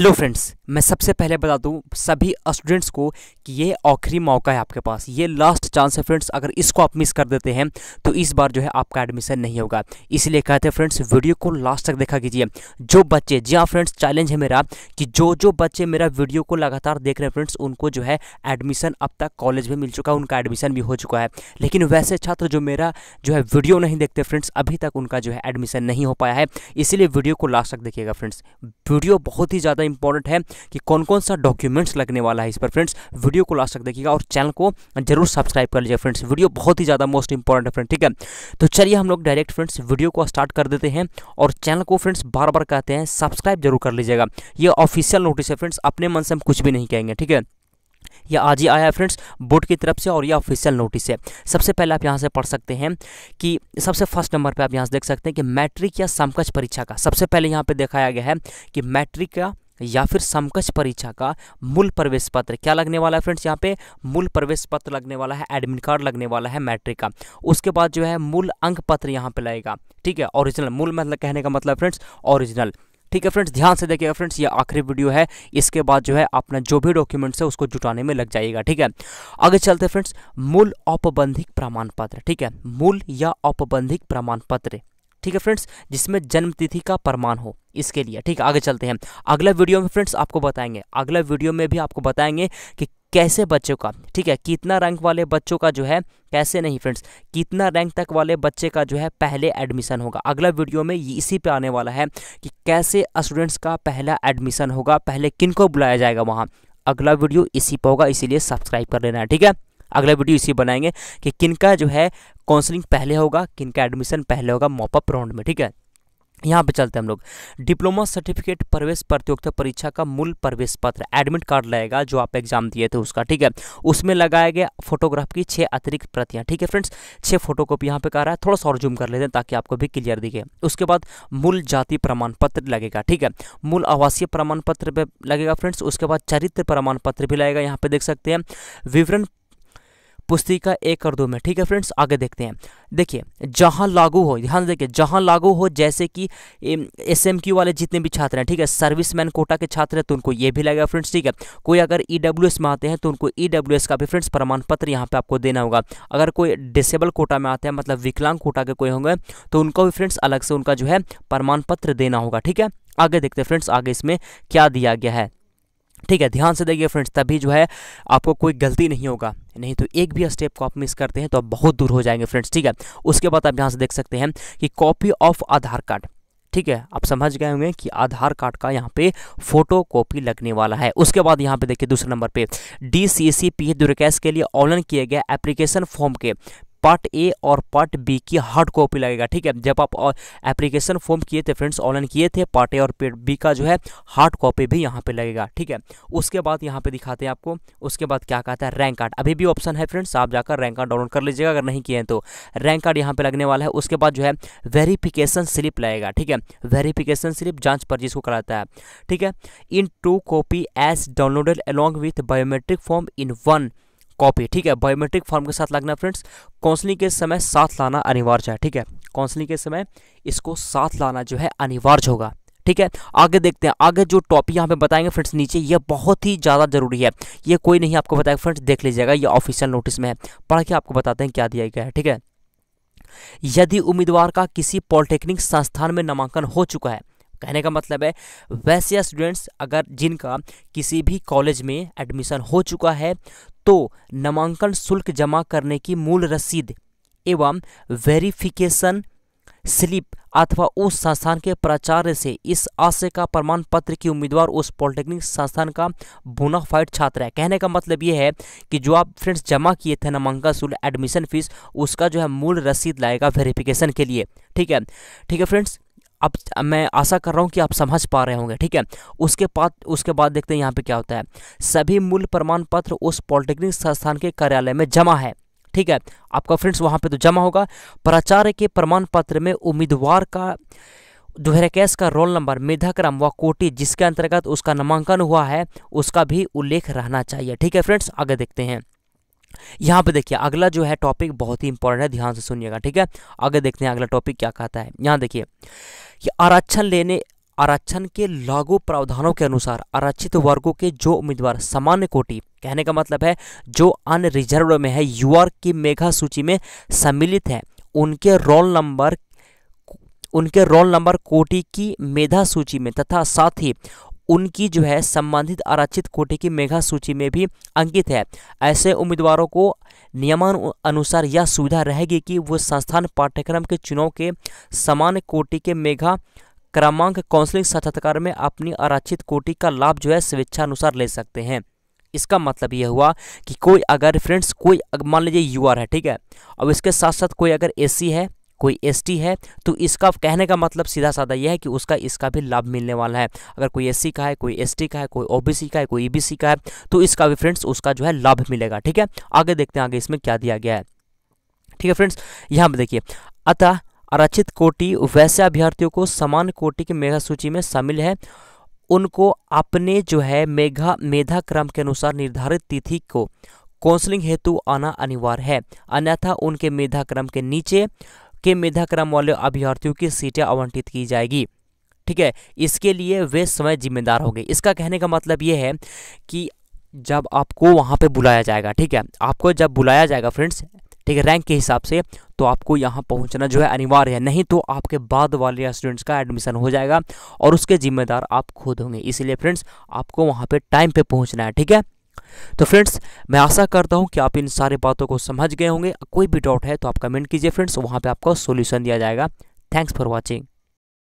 hello friends मैं सबसे पहले बता दूं सभी स्टूडेंट्स को कि ये आखिरी मौका है आपके पास ये लास्ट चांस है फ्रेंड्स अगर इसको आप मिस कर देते हैं तो इस बार जो है आपका एडमिशन नहीं होगा इसलिए कहते हैं फ्रेंड्स वीडियो को लास्ट तक देखा कीजिए जो बच्चे जी हाँ फ्रेंड्स चैलेंज है मेरा कि जो जो बच्चे मेरा वीडियो को लगातार देख रहे हैं फ्रेंड्स उनको जो है एडमिशन अब तक कॉलेज में मिल चुका है उनका एडमिशन भी हो चुका है लेकिन वैसे छात्र जो मेरा जो है वीडियो नहीं देखते फ्रेंड्स अभी तक उनका जो है एडमिशन नहीं हो पाया है इसीलिए वीडियो को लास्ट तक देखिएगा फ्रेंड्स वीडियो बहुत ही ज़्यादा ज़्यादा इंपॉर्टेंट है कि कौन कौन सा डॉक्यूमेंट्स लगने वाला है इस पर फ्रेंड्स वीडियो को लास्ट तक देखिएगा और चैनल को जरूर सब्सक्राइब कर लीजिए फ्रेंड्स वीडियो बहुत ही ज़्यादा मोस्ट इंपॉर्टेंट है फ्रेंड ठीक है तो चलिए हम लोग डायरेक्ट फ्रेंड्स वीडियो को स्टार्ट कर देते हैं और चैनल को फ्रेंड्स बार बार कहते हैं सब्सक्राइब जरूर कर लीजिएगा ये ऑफिशियल नोटिस है फ्रेंड्स अपने मन से हम कुछ भी नहीं कहेंगे ठीक है यह आज ही आया है फ्रेंड्स बोर्ड की तरफ से और यह ऑफिशियल नोटिस है सबसे पहले आप यहाँ से पढ़ सकते हैं कि सबसे फर्स्ट नंबर पे आप यहाँ से देख सकते हैं कि मैट्रिक या समकक्ष परीक्षा का सबसे पहले यहाँ पे दिखाया गया है कि मैट्रिक का या फिर समकक्ष परीक्षा का मूल प्रवेश पत्र क्या लगने वाला है फ्रेंड्स यहाँ पे मूल प्रवेश पत्र लगने वाला है एडमिट कार्ड लगने वाला है मैट्रिक का उसके बाद जो है मूल अंक पत्र यहाँ पे लगेगा ठीक है ओरिजिनल मूल मतलब कहने का मतलब फ्रेंड्स ओरिजिनल ठीक है फ्रेंड्स ध्यान से देखिएगा फ्रेंड्स ये आखिरी वीडियो है इसके बाद जो है अपना जो भी डॉक्यूमेंट्स है उसको जुटाने में लग जाइएगा ठीक है आगे चलते फ्रेंड्स मूल औपबंधिक प्रमाण पत्र ठीक है मूल या औपबंधिक प्रमाण पत्र ठीक है फ्रेंड्स जिसमें जन्मतिथि का प्रमाण हो इसके लिए ठीक आगे चलते हैं अगला वीडियो में फ्रेंड्स आपको बताएंगे अगला वीडियो में भी आपको बताएंगे कि कैसे बच्चों का ठीक है कितना रैंक वाले बच्चों का जो है कैसे नहीं फ्रेंड्स कितना रैंक तक वाले बच्चे का जो है पहले एडमिशन होगा अगला वीडियो में इसी पे आने वाला है कि कैसे स्टूडेंट्स का पहला एडमिशन होगा पहले किन को बुलाया जाएगा वहाँ अगला वीडियो इसी पर होगा इसीलिए सब्सक्राइब कर लेना है ठीक है अगला वीडियो इसी बनाएंगे कि किनका जो है काउंसलिंग पहले होगा किनका एडमिशन पहले होगा मॉपअप राउंड में ठीक है यहाँ पे चलते हैं हम लोग डिप्लोमा सर्टिफिकेट प्रवेश प्रतियोगिता परीक्षा का मूल प्रवेश पत्र एडमिट कार्ड लगेगा जो आप एग्जाम दिए थे उसका ठीक है उसमें लगाया गया फोटोग्राफ की छः अतिरिक्त प्रतियाँ ठीक है फ्रेंड्स छः फोटो कॉपी यहाँ पे कर रहा है थोड़ा सा और जूम कर लेते हैं ताकि आपको भी क्लियर दिखे उसके बाद मूल जाति प्रमाण पत्र लगेगा ठीक है मूल आवासीय प्रमाण पत्र लगेगा फ्रेंड्स उसके बाद चरित्र प्रमाण पत्र भी लगेगा यहाँ पे देख सकते हैं विवरण पुस्तिका एक और दो में ठीक है फ्रेंड्स आगे देखते हैं देखिए जहाँ लागू हो ध्यान देखिए जहाँ लागू हो जैसे कि एस एम क्यू वाले जितने भी छात्र हैं ठीक है सर्विस मैन कोटा के छात्र हैं तो उनको ये भी लगेगा फ्रेंड्स ठीक है कोई अगर ई डब्ल्यू एस में आते हैं तो उनको ई डब्ल्यू एस का भी फ्रेंड्स प्रमाण पत्र यहाँ पर आपको देना होगा अगर कोई डिसेबल कोटा में आते हैं मतलब विकलांग कोटा के कोई होंगे तो उनको भी फ्रेंड्स अलग से उनका जो है प्रमाण पत्र देना होगा ठीक है आगे देखते हैं फ्रेंड्स आगे इसमें क्या दिया गया है ठीक है ध्यान से देखिए फ्रेंड्स तभी जो है आपको कोई गलती नहीं होगा नहीं तो एक भी स्टेप को आप मिस करते हैं तो आप बहुत दूर हो जाएंगे फ्रेंड्स ठीक है उसके बाद आप यहाँ से देख सकते हैं कि कॉपी ऑफ आधार कार्ड ठीक है आप समझ गए होंगे कि आधार कार्ड का यहाँ पे फोटो कॉपी लगने वाला है उसके बाद यहाँ पे देखिए दूसरे नंबर पे डी सी सी पी दुर्गैस के लिए ऑनलाइन किए गए एप्लीकेशन फॉर्म के पार्ट ए और पार्ट बी की हार्ड कॉपी लगेगा ठीक है जब आप एप्लीकेशन फॉर्म किए थे फ्रेंड्स ऑनलाइन किए थे पार्ट ए और बी का जो है हार्ड कॉपी भी यहाँ पे लगेगा ठीक है उसके बाद यहाँ पे दिखाते हैं आपको उसके बाद क्या कहता है रैंक कार्ड अभी भी ऑप्शन है फ्रेंड्स आप जाकर रैंक कार्ड डाउनलोड कर लीजिएगा अगर नहीं किए तो रैंक कार्ड यहाँ पर लगने वाला है उसके बाद जो है वेरीफिकेशन स्लिप लगेगा ठीक है वेरीफिकेशन स्लिप जाँच पर जिसको कराता है ठीक है in two copy as downloaded along with biometric form in one copy ठीक है बायोमेट्रिक फॉर्म के साथ लगना फ्रेंड्स काउंसलिंग के समय साथ लाना अनिवार्य है ठीक है काउंसलिंग के समय इसको साथ लाना जो है अनिवार्य होगा ठीक है आगे देखते हैं आगे जो टॉपिक यहाँ पे बताएंगे फ्रेंड्स नीचे ये बहुत ही ज़्यादा जरूरी है ये कोई नहीं आपको बताएगा फ्रेंड्स देख लीजिएगा ये ऑफिशियल नोटिस में है पढ़ के आपको बताते हैं क्या दिया गया है ठीक है यदि उम्मीदवार का किसी पॉलिटेक्निक संस्थान में नामांकन हो चुका है कहने का मतलब है वैसे स्टूडेंट्स अगर जिनका किसी भी कॉलेज में एडमिशन हो चुका है तो नामांकन शुल्क जमा करने की मूल रसीद एवं वेरिफिकेशन स्लिप अथवा उस संस्थान के प्राचार्य से इस आशय का प्रमाण पत्र की उम्मीदवार उस पॉलिटेक्निक संस्थान का बोनाफाइड छात्र है कहने का मतलब ये है कि जो आप फ्रेंड्स जमा किए थे नामांकन शुल्क एडमिशन फीस उसका जो है मूल रसीद लाएगा वेरिफिकेशन के लिए ठीक है ठीक है फ्रेंड्स अब मैं आशा कर रहा हूँ कि आप समझ पा रहे होंगे ठीक है उसके बाद उसके बाद देखते हैं यहाँ पे क्या होता है सभी मूल प्रमाण पत्र उस पॉलिटेक्निक संस्थान के कार्यालय में जमा है ठीक है आपका फ्रेंड्स वहाँ पे तो जमा होगा प्राचार्य के प्रमाण पत्र में उम्मीदवार का जो है कैश का रोल नंबर मेधाक्रम व कोटी जिसके अंतर्गत उसका नामांकन हुआ है उसका भी उल्लेख रहना चाहिए ठीक है फ्रेंड्स आगे देखते हैं यहाँ पे देखिए अगला जो है टॉपिक बहुत ही इंपॉर्टेंट है ध्यान से सुनिएगा ठीक है आगे देखते हैं अगला टॉपिक क्या कहता है यहाँ देखिए कि आरक्षण लेने आरक्षण के लागू प्रावधानों के अनुसार आरक्षित वर्गों के जो उम्मीदवार सामान्य कोटि कहने का मतलब है जो अनरिजर्व में है यूआर की मेघा सूची में सम्मिलित है उनके रोल नंबर उनके रोल नंबर कोटि की मेधा सूची में तथा साथ ही उनकी जो है संबंधित आरक्षित कोटे की मेघा सूची में भी अंकित है ऐसे उम्मीदवारों को नियमान अनुसार यह सुविधा रहेगी कि वो संस्थान पाठ्यक्रम के चुनाव के समान कोटि के मेघा क्रमांक काउंसलिंग साक्षात्कार में अपनी आरक्षित कोटि का लाभ जो है स्वेच्छानुसार ले सकते हैं इसका मतलब यह हुआ कि कोई अगर फ्रेंड्स कोई मान लीजिए यूआर है ठीक है और इसके साथ साथ कोई अगर एसी है कोई एस है तो इसका कहने का मतलब सीधा साधा यह है कि उसका इसका भी लाभ मिलने वाला है अगर कोई एस का है कोई एस का है कोई ओ का है कोई ई e का है तो इसका भी फ्रेंड्स उसका जो है लाभ मिलेगा ठीक है आगे देखते हैं आगे इसमें क्या दिया गया है ठीक है फ्रेंड्स यहाँ पर देखिए अतः आरक्षित कोटि वैसे अभ्यर्थियों को समान कोटि की मेघा सूची में शामिल है उनको अपने जो है मेघा मेधा क्रम के अनुसार निर्धारित तिथि को काउंसलिंग हेतु आना अनिवार्य है अन्यथा उनके मेधा क्रम के नीचे के मेधा क्रम वाले अभ्यर्थियों की सीटें आवंटित की जाएगी ठीक है इसके लिए वे स्वयं जिम्मेदार होंगे इसका कहने का मतलब ये है कि जब आपको वहाँ पे बुलाया जाएगा ठीक है आपको जब बुलाया जाएगा फ्रेंड्स ठीक है रैंक के हिसाब से तो आपको यहाँ पहुँचना जो है अनिवार्य है नहीं तो आपके बाद वाले स्टूडेंट्स का एडमिशन हो जाएगा और उसके जिम्मेदार आप खुद होंगे इसलिए फ्रेंड्स आपको वहाँ पर टाइम पर पहुँचना है ठीक है तो फ्रेंड्स मैं आशा करता हूं कि आप इन सारे बातों को समझ गए होंगे कोई भी डाउट है तो आप कमेंट कीजिए फ्रेंड्स वहां पे आपको सोल्यूशन दिया जाएगा थैंक्स फॉर वॉचिंग